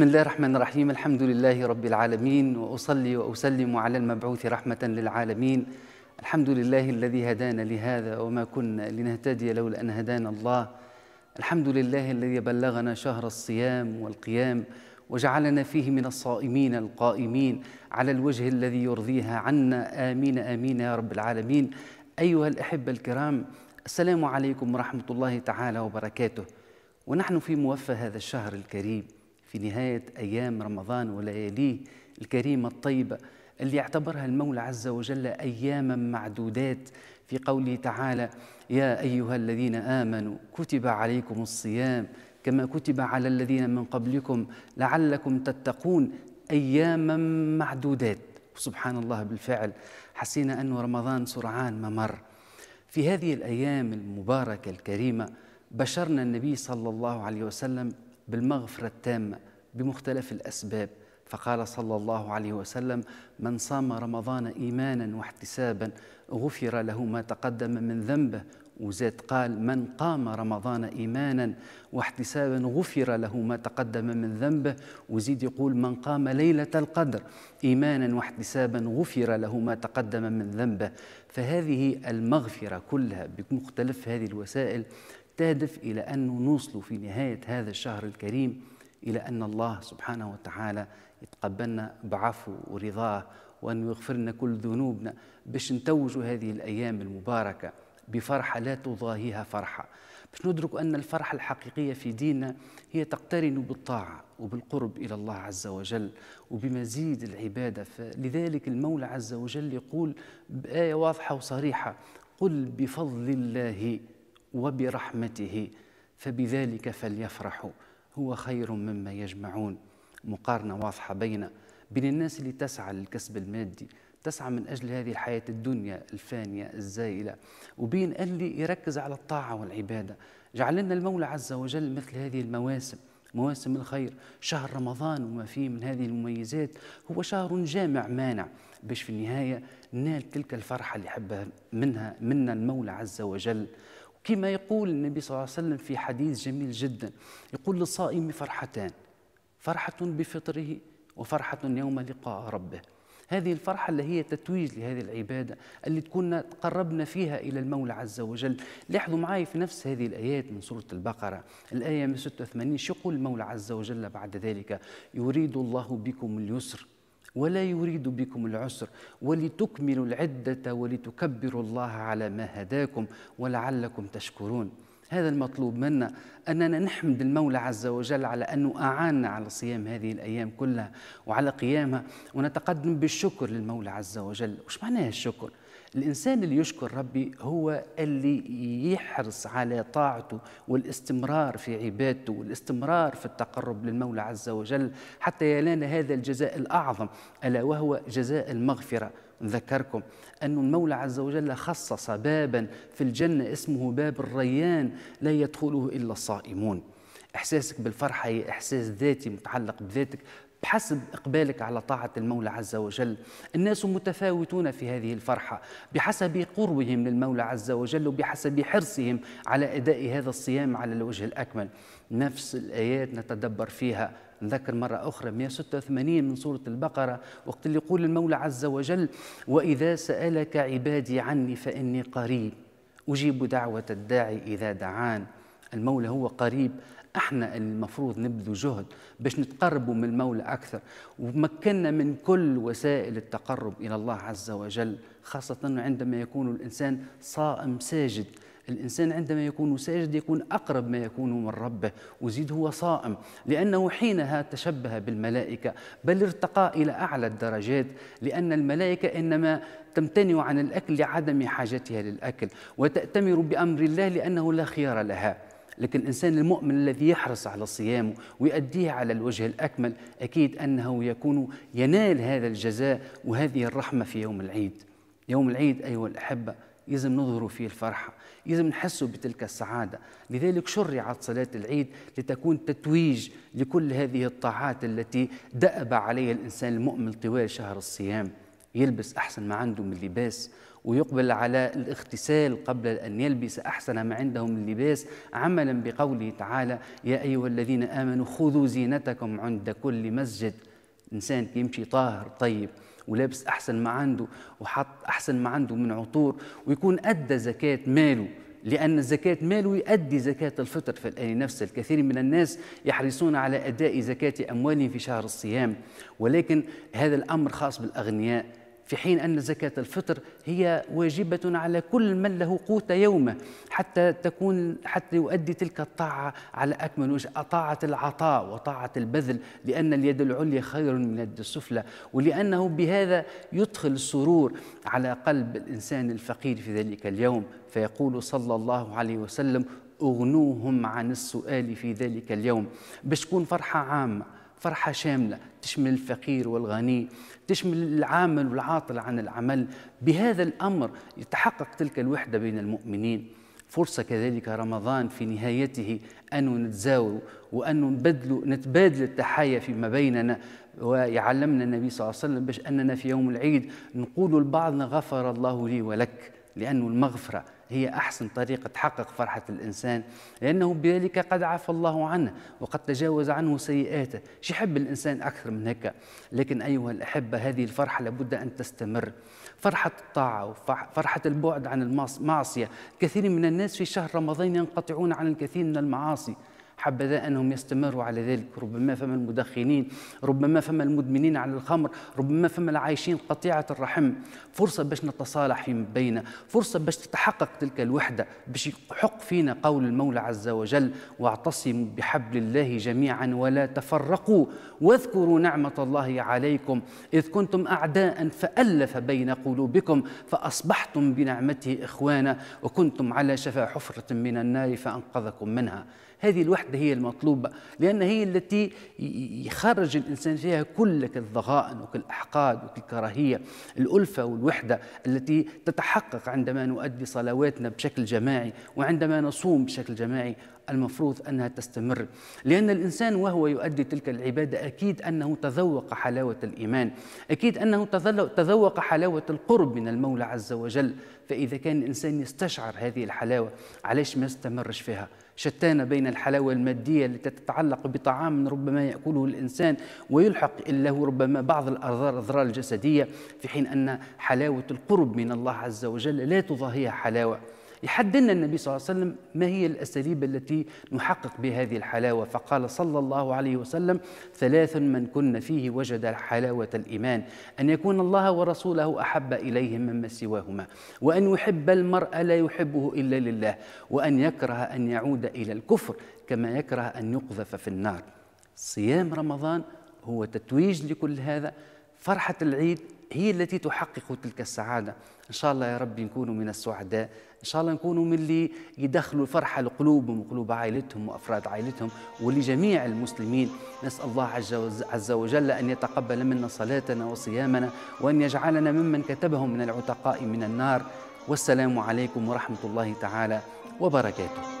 بسم الله الرحمن الرحيم الحمد لله رب العالمين وأصلي وأسلم على المبعوث رحمة للعالمين الحمد لله الذي هدانا لهذا وما كنا لنهتدي لولا أن هدانا الله الحمد لله الذي بلغنا شهر الصيام والقيام وجعلنا فيه من الصائمين القائمين على الوجه الذي يرضيها عنا آمين آمين يا رب العالمين أيها الأحبة الكرام السلام عليكم ورحمة الله تعالى وبركاته ونحن في موفى هذا الشهر الكريم في نهاية أيام رمضان ولياليه الكريمة الطيبة اللي اعتبرها المولى عز وجل أياما معدودات في قوله تعالى يا أيها الذين آمنوا كتب عليكم الصيام كما كتب على الذين من قبلكم لعلكم تتقون أياما معدودات سبحان الله بالفعل حسينا أن رمضان سرعان ما مر في هذه الأيام المباركة الكريمة بشرنا النبي صلى الله عليه وسلم بالمغفرة التامة بمختلف الأسباب فقال صلى الله عليه وسلم من صام رمضان إيمانا واحتسابا غفر له ما تقدم من ذنبه وزاد قال من قام رمضان إيمانا واحتسابا غفر له ما تقدم من ذنبه وزيد يقول من قام ليلة القدر إيمانا واحتسابا غفر له ما تقدم من ذنبه فهذه المغفرة كلها بمختلف هذه الوسائل تهدف إلى أن نوصل في نهاية هذا الشهر الكريم إلى أن الله سبحانه وتعالى يتقبلنا بعفو ورضاه وأن يغفر لنا كل ذنوبنا باش نتوجوا هذه الأيام المباركة بفرحة لا تضاهيها فرحة باش ندرك أن الفرحة الحقيقية في ديننا هي تقترن بالطاعة وبالقرب إلى الله عز وجل وبمزيد العبادة لذلك المولى عز وجل يقول بآية واضحة وصريحة قل بفضل الله وبرحمته فبذلك فليفرحوا هو خير مما يجمعون مقارنة واضحة بين بين الناس اللي تسعى للكسب المادي تسعى من أجل هذه الحياة الدنيا الفانية الزائلة وبين اللي يركز على الطاعة والعبادة جعل لنا المولى عز وجل مثل هذه المواسم مواسم الخير شهر رمضان وما فيه من هذه المميزات هو شهر جامع مانع باش في النهاية نال تلك الفرحة اللي حبها منها منا المولى عز وجل كما يقول النبي صلى الله عليه وسلم في حديث جميل جدا يقول للصائم فرحتان فرحة بفطره وفرحة يوم لقاء ربه هذه الفرحة اللي هي تتويج لهذه العبادة اللي تكون تقربنا فيها إلى المولى عز وجل لاحظوا معي في نفس هذه الآيات من سورة البقرة الآية من 86 يقول المولى عز وجل بعد ذلك يريد الله بكم اليسر ولا يريد بكم العسر ولتكملوا العدة ولتكبروا الله على ما هداكم ولعلكم تشكرون هذا المطلوب منا أننا نحمد المولى عز وجل على أنه أعاننا على صيام هذه الأيام كلها وعلى قيامها ونتقدم بالشكر للمولى عز وجل وش معناها الشكر؟ الإنسان اللي يشكر ربي هو اللي يحرص على طاعته والاستمرار في عبادته والاستمرار في التقرب للمولى عز وجل حتى يلان هذا الجزاء الأعظم ألا وهو جزاء المغفرة نذكركم أن المولى عز وجل خصص بابا في الجنة اسمه باب الريان لا يدخله إلا الصائمون إحساسك بالفرحة هي إحساس ذاتي متعلق بذاتك بحسب إقبالك على طاعة المولى عز وجل الناس متفاوتون في هذه الفرحة بحسب قربهم للمولى عز وجل وبحسب حرصهم على أداء هذا الصيام على الوجه الأكمل نفس الآيات نتدبر فيها نذكر مرة أخرى 186 من سورة البقرة وقت اللي يقول المولى عز وجل وإذا سألك عبادي عني فإني قريب أجيب دعوة الداعي إذا دعان المولى هو قريب احنا المفروض نبذل جهد باش نتقربوا من المولى اكثر ومكننا من كل وسائل التقرب الى الله عز وجل خاصه عندما يكون الانسان صائم ساجد الإنسان عندما يكون ساجد يكون أقرب ما يكون من ربه وزيد هو صائم لأنه حينها تشبه بالملائكة بل ارتقى إلى أعلى الدرجات لأن الملائكة إنما تمتنع عن الأكل لعدم حاجتها للأكل وتأتمر بأمر الله لأنه لا خيار لها لكن الإنسان المؤمن الذي يحرص على صيامه ويؤديه على الوجه الأكمل أكيد أنه يكون ينال هذا الجزاء وهذه الرحمة في يوم العيد يوم العيد أيها الأحبة يجب نظهروا فيه الفرحة يجب نحسوا بتلك السعادة لذلك شرعت صلاة العيد لتكون تتويج لكل هذه الطاعات التي دأب عليها الإنسان المؤمن طوال شهر الصيام يلبس أحسن ما عنده من لباس ويقبل على الاغتسال قبل أن يلبس أحسن ما عندهم اللباس عملا بقوله تعالى يا أيها الذين آمنوا خذوا زينتكم عند كل مسجد إنسان يمشي طاهر طيب ولابس أحسن ما عنده وحط أحسن ما عنده من عطور ويكون أدى زكاة ماله لأن زكاة ماله يؤدي زكاة الفطر في الآن نفسه الكثير من الناس يحرصون على أداء زكاة أموالهم في شهر الصيام ولكن هذا الأمر خاص بالأغنياء في حين أن زكاة الفطر هي واجبة على كل من له قوت يومه حتى تكون حتى يؤدي تلك الطاعة على أكمل وجه طاعة العطاء وطاعة البذل لأن اليد العليا خير من اليد السفلى ولأنه بهذا يدخل السرور على قلب الإنسان الفقير في ذلك اليوم فيقول صلى الله عليه وسلم اغنوهم عن السؤال في ذلك اليوم باش تكون فرحة عامة فرحة شاملة تشمل الفقير والغني تشمل العامل والعاطل عن العمل بهذا الأمر يتحقق تلك الوحدة بين المؤمنين فرصة كذلك رمضان في نهايته أن نتزاور وأن نبدل نتبادل التحايا فيما بيننا ويعلمنا النبي صلى الله عليه وسلم باش أننا في يوم العيد نقول لبعضنا غفر الله لي ولك لأنه المغفرة هي أحسن طريقة تحقق فرحة الإنسان لأنه بذلك قد عفى الله عنه وقد تجاوز عنه سيئاته شي يحب الإنسان أكثر من هيك لكن أيها الأحبة هذه الفرحة لابد أن تستمر فرحة الطاعة وفرحة البعد عن المعصية كثير من الناس في شهر رمضان ينقطعون عن الكثير من المعاصي حبذا أنهم يستمروا على ذلك ربما فما المدخنين ربما فما المدمنين على الخمر ربما فما العايشين قطيعة الرحم فرصة باش نتصالح فيما بيننا فرصة باش تتحقق تلك الوحدة باش يحق فينا قول المولى عز وجل واعتصموا بحبل الله جميعا ولا تفرقوا واذكروا نعمة الله عليكم إذ كنتم أعداء فألف بين قلوبكم فأصبحتم بنعمته إخوانا وكنتم على شفا حفرة من النار فأنقذكم منها هذه الوحدة هي المطلوبة لأن هي التي يخرج الإنسان فيها كل الضغائن وكل الأحقاد وكل الكراهية الألفة والوحدة التي تتحقق عندما نؤدي صلواتنا بشكل جماعي وعندما نصوم بشكل جماعي المفروض انها تستمر لان الانسان وهو يؤدي تلك العباده اكيد انه تذوق حلاوه الايمان اكيد انه تذوق حلاوه القرب من المولى عز وجل فاذا كان الانسان يستشعر هذه الحلاوه علاش ما استمرش فيها شتان بين الحلاوة المادية التي تتعلق بطعام ربما يأكله الإنسان ويلحق له ربما بعض الأضرار الجسدية في حين أن حلاوة القرب من الله عز وجل لا تضاهيها حلاوة يحددنا النبي صلى الله عليه وسلم ما هي الأساليب التي نحقق بهذه الحلاوة فقال صلى الله عليه وسلم ثلاث من كن فيه وجد حلاوة الإيمان أن يكون الله ورسوله أحب إليه مما سواهما وأن يحب المرء لا يحبه إلا لله وأن يكره أن يعود إلى الكفر كما يكره أن يقذف في النار صيام رمضان هو تتويج لكل هذا فرحة العيد هي التي تحقق تلك السعادة إن شاء الله يا رب نكونوا من السعداء إن شاء الله نكونوا من اللي يدخلوا الفرحة لقلوبهم وقلوب عائلتهم وأفراد عائلتهم ولجميع المسلمين نسأل الله عز وجل أن يتقبل منا صلاتنا وصيامنا وأن يجعلنا ممن كتبهم من العتقاء من النار والسلام عليكم ورحمة الله تعالى وبركاته